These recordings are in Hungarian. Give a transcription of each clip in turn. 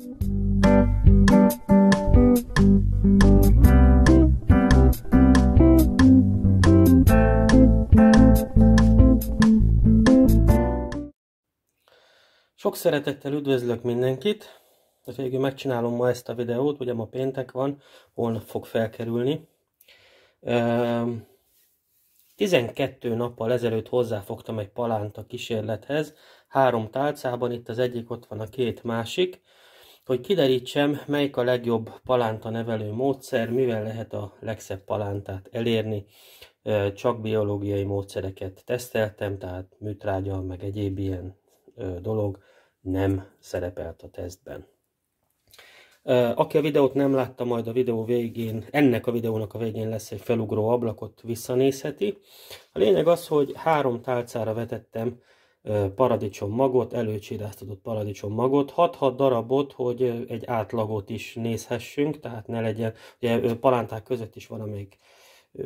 Sok szeretettel üdvözlök mindenkit! De végül megcsinálom ma ezt a videót, ugye ma péntek van, holnap fog felkerülni. 12 ehm, nappal ezelőtt hozzáfogtam egy palánta kísérlethez, három tálcában, itt az egyik, ott van a két másik hogy kiderítsem, melyik a legjobb palánta nevelő módszer, mivel lehet a legszebb palántát elérni. Csak biológiai módszereket teszteltem, tehát műtrágya, meg egyéb ilyen dolog nem szerepelt a tesztben. Aki a videót nem látta, majd a videó végén, ennek a videónak a végén lesz egy felugró ablakot, visszanézheti. A lényeg az, hogy három tálcára vetettem paradicsom magot, előcsiráztatott paradicsom magot, 6-6 darabot, hogy egy átlagot is nézhessünk, tehát ne legyen, ugye palánták között is van, amelyik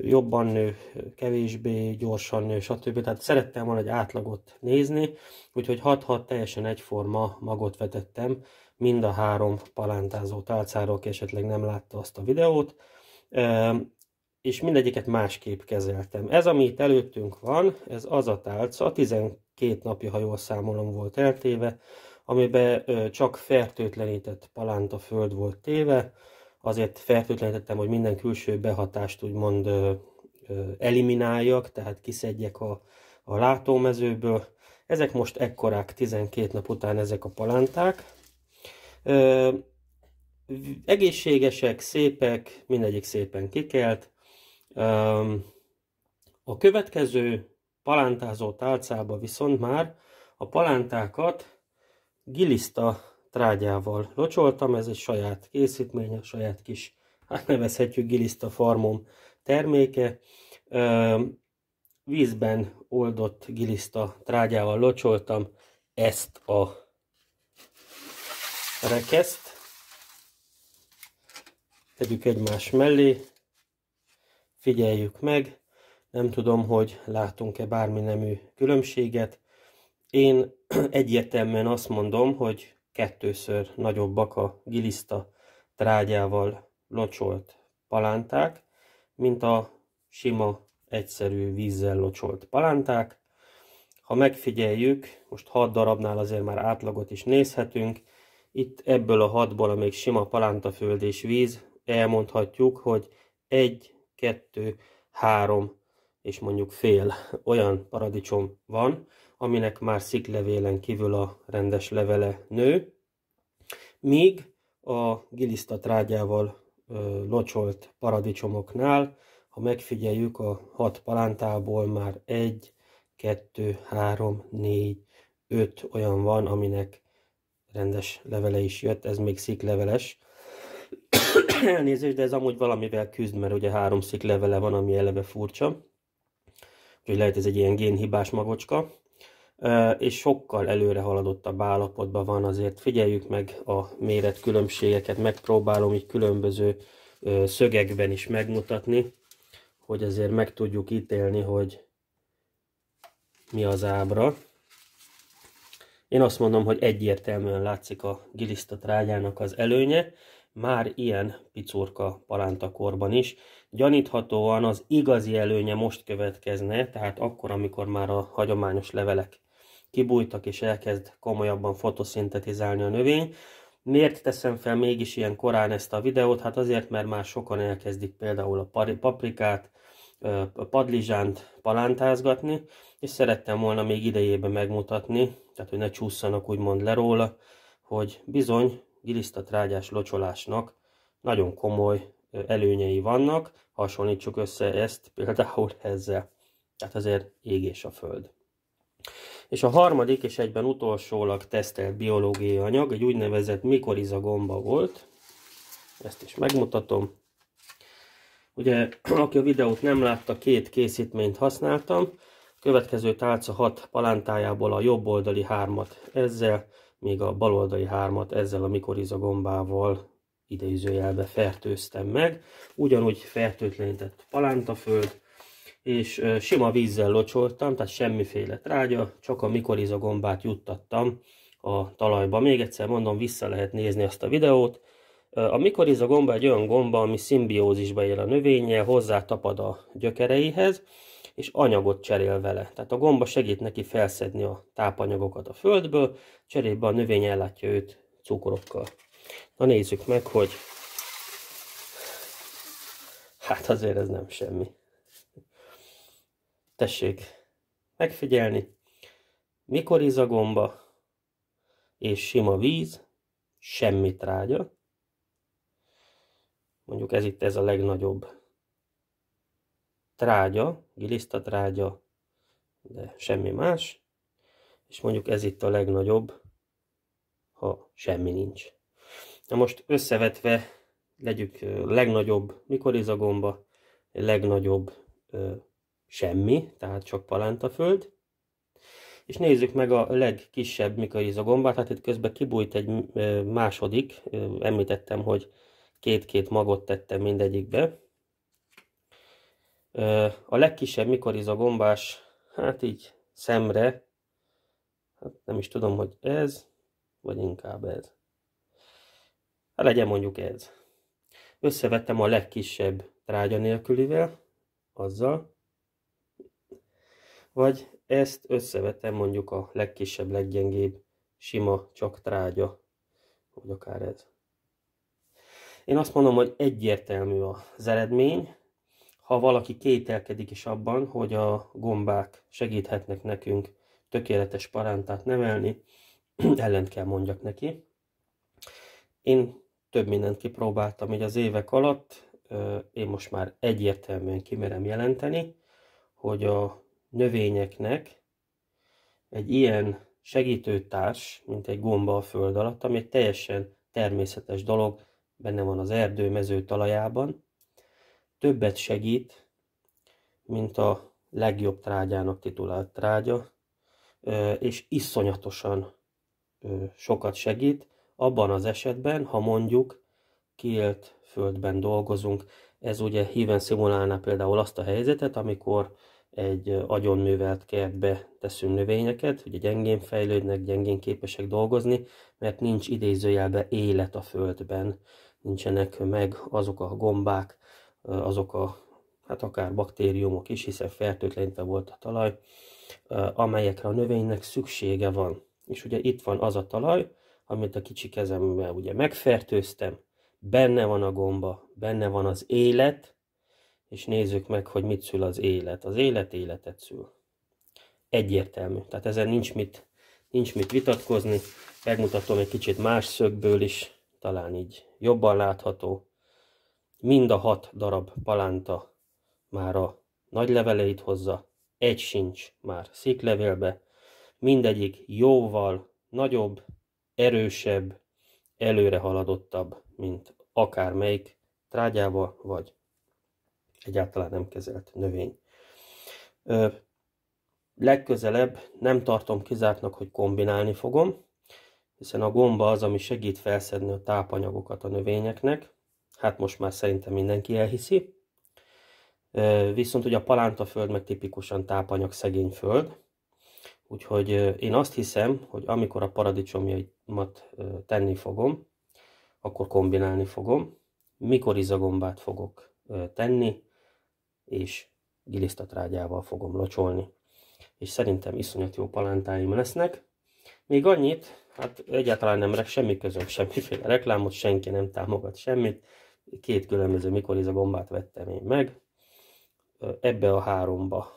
jobban nő, kevésbé gyorsan nő, stb. Tehát szerettem volna egy átlagot nézni, úgyhogy 6-6 teljesen egyforma magot vetettem, mind a három palántázó tálcáról, aki esetleg nem látta azt a videót és mindegyiket másképp kezeltem. Ez, ami itt előttünk van, ez az a tálca, 12 napja, ha jól számolom, volt eltéve, amiben csak fertőtlenített palánta föld volt téve, azért fertőtlenítettem, hogy minden külső behatást úgymond elimináljak, tehát kiszedjek a, a látómezőből. Ezek most ekkorák, 12 nap után ezek a palánták. Egészségesek, szépek, mindegyik szépen kikelt, a következő palántázó tálcába viszont már a palántákat giliszta trágyával locsoltam, ez egy saját készítmény, a saját kis, hát nevezhetjük giliszta farmom terméke. Vízben oldott giliszta trágyával locsoltam ezt a rekeszt. Tegyük egymás mellé, figyeljük meg. Nem tudom, hogy látunk-e bármi nemű különbséget. Én egyértelműen azt mondom, hogy kettőször nagyobbak a giliszta trágyával locsolt palánták, mint a sima, egyszerű vízzel locsolt palánták. Ha megfigyeljük, most 6 darabnál azért már átlagot is nézhetünk, itt ebből a 6-ból, még sima palántaföld és víz, elmondhatjuk, hogy egy kettő, három és mondjuk fél olyan paradicsom van, aminek már sziklevélen kívül a rendes levele nő, míg a gilisztatrágyával locsolt paradicsomoknál, ha megfigyeljük a hat palántából már egy, kettő, három, négy, öt olyan van, aminek rendes levele is jött, ez még szikleveles, Elnézést, de ez amúgy valamivel küzd, mert ugye három szik levele van, ami eleve furcsa. Úgyhogy lehet ez egy ilyen génhibás magocska. És sokkal előre haladottabb állapotban van, azért figyeljük meg a méret különbségeket, megpróbálom így különböző szögekben is megmutatni, hogy azért meg tudjuk ítélni, hogy mi az ábra. Én azt mondom, hogy egyértelműen látszik a giliszta trágyának az előnye, már ilyen picurka palántakorban is. Gyaníthatóan az igazi előnye most következne, tehát akkor, amikor már a hagyományos levelek kibújtak és elkezd komolyabban fotoszintetizálni a növény. Miért teszem fel mégis ilyen korán ezt a videót? Hát azért, mert már sokan elkezdik például a paprikát, a padlizsánt palántázgatni, és szerettem volna még idejében megmutatni, tehát hogy ne csúszanak úgymond le róla, hogy bizony gilisztatrágyás locsolásnak nagyon komoly előnyei vannak, hasonlítsuk össze ezt például ezzel. Tehát azért égés a föld. És a harmadik és egyben utolsólag tesztelt biológiai anyag egy úgynevezett mikoriza gomba volt. Ezt is megmutatom. Ugye, aki a videót nem látta, két készítményt használtam. A következő tálca hat palántájából a jobb oldali hármat ezzel, még a baloldali hármat ezzel a mikoriza gombával idézőjelbe fertőztem meg. Ugyanúgy fertőtlenített palántaföld, és sima vízzel locsoltam, tehát semmiféle trágya, csak a mikoriza gombát juttattam a talajba. Még egyszer mondom, vissza lehet nézni ezt a videót. A mikoriza gomba egy olyan gomba, ami szimbiózisba él a növénye, hozzá tapad a gyökereihez, és anyagot cserél vele. Tehát a gomba segít neki felszedni a tápanyagokat a földből, cserébe a növény ellátja őt cukorokkal. Na nézzük meg, hogy hát azért ez nem semmi. Tessék megfigyelni, mikor íz a gomba, és sima víz, semmi trágya. Mondjuk ez itt ez a legnagyobb trágya, giliszta trágya, de semmi más, és mondjuk ez itt a legnagyobb, ha semmi nincs. Na most összevetve legyük legnagyobb mikorizagomba, legnagyobb ö, semmi, tehát csak palántaföld, és nézzük meg a legkisebb mikorizagombát, Tehát itt közben kibújt egy második, említettem, hogy két-két magot tettem mindegyikbe, a legkisebb mikor ez a gombás, hát így szemre, hát nem is tudom, hogy ez, vagy inkább ez. Hát legyen mondjuk ez. Összevettem a legkisebb trágya nélkülivel, azzal, vagy ezt összevetem mondjuk a legkisebb, leggyengébb, sima, csak trágya, vagy akár ez. Én azt mondom, hogy egyértelmű az eredmény, ha valaki kételkedik is abban, hogy a gombák segíthetnek nekünk tökéletes parántát nevelni, ellent kell mondjak neki. Én több mindent kipróbáltam így az évek alatt, én most már egyértelműen kimerem jelenteni, hogy a növényeknek egy ilyen segítőtárs, mint egy gomba a föld alatt, ami egy teljesen természetes dolog, benne van az erdő mező talajában, többet segít, mint a legjobb trágyának titulált trágya, és iszonyatosan sokat segít, abban az esetben, ha mondjuk kiélt földben dolgozunk. Ez ugye híven szimulálná például azt a helyzetet, amikor egy agyonművelt kertbe teszünk növényeket, ugye gyengén fejlődnek, gyengén képesek dolgozni, mert nincs idézőjelben élet a földben, nincsenek meg azok a gombák, azok a, hát akár baktériumok is, hiszen fertőtlenítve volt a talaj, amelyekre a növénynek szüksége van. És ugye itt van az a talaj, amit a kicsi kezemmel ugye megfertőztem, benne van a gomba, benne van az élet, és nézzük meg, hogy mit szül az élet. Az élet életet szül. Egyértelmű. Tehát ezen nincs mit, nincs mit vitatkozni. Megmutatom egy kicsit más szögből is, talán így jobban látható mind a hat darab palánta már a nagy leveleit hozza, egy sincs már sziklevélbe, mindegyik jóval nagyobb, erősebb, előre haladottabb, mint akármelyik trágyába vagy egyáltalán nem kezelt növény. Ö, legközelebb nem tartom kizártnak, hogy kombinálni fogom, hiszen a gomba az, ami segít felszedni a tápanyagokat a növényeknek, hát most már szerintem mindenki elhiszi. Viszont ugye a palántaföld meg tipikusan tápanyag szegény föld, úgyhogy én azt hiszem, hogy amikor a paradicsomjaimat tenni fogom, akkor kombinálni fogom, mikor izagombát fogok tenni, és gilisztatrágyával fogom locsolni. És szerintem iszonyat jó palántáim lesznek. Még annyit, hát egyáltalán nem semmi közöm, semmiféle reklámot, senki nem támogat semmit, két különböző a gombát vettem én meg. Ebbe a háromba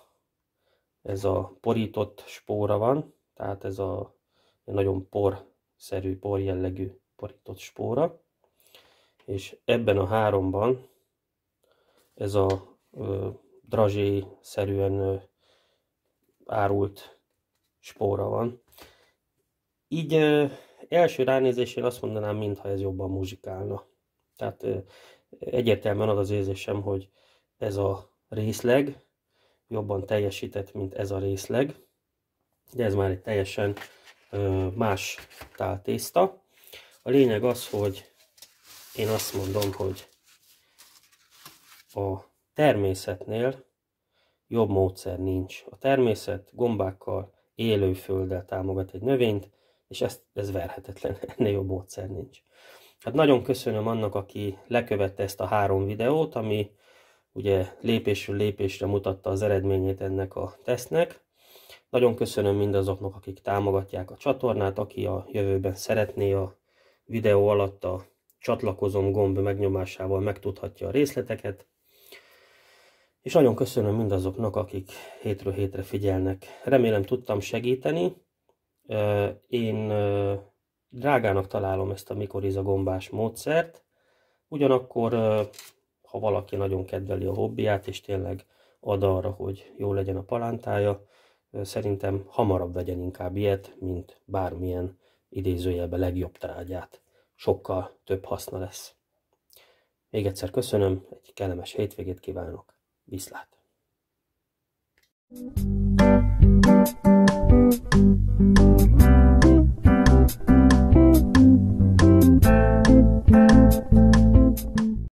ez a porított spóra van, tehát ez a nagyon porszerű, por jellegű porított spóra. És ebben a háromban ez a drazsé-szerűen árult spóra van. Így első ránézésén azt mondanám, mintha ez jobban muzsikálna. Tehát egyértelműen az az érzésem, hogy ez a részleg jobban teljesített, mint ez a részleg. De ez már egy teljesen más táltészta. A lényeg az, hogy én azt mondom, hogy a természetnél jobb módszer nincs. A természet gombákkal, élő támogat egy növényt, és ez, ez verhetetlen, ennél jobb módszer nincs. Hát nagyon köszönöm annak, aki lekövette ezt a három videót, ami ugye lépésről lépésre mutatta az eredményét ennek a tesznek. Nagyon köszönöm mindazoknak, akik támogatják a csatornát, aki a jövőben szeretné a videó alatt a csatlakozom gomb megnyomásával megtudhatja a részleteket. És nagyon köszönöm mindazoknak, akik hétről hétre figyelnek. Remélem tudtam segíteni. Én Drágának találom ezt a mikoriza gombás módszert, ugyanakkor, ha valaki nagyon kedveli a hobbiát, és tényleg ad arra, hogy jó legyen a palántája, szerintem hamarabb vegyen inkább ilyet, mint bármilyen idézőjelbe legjobb trágyát. Sokkal több haszna lesz. Még egyszer köszönöm, egy kellemes hétvégét kívánok. Viszlát! Thank you.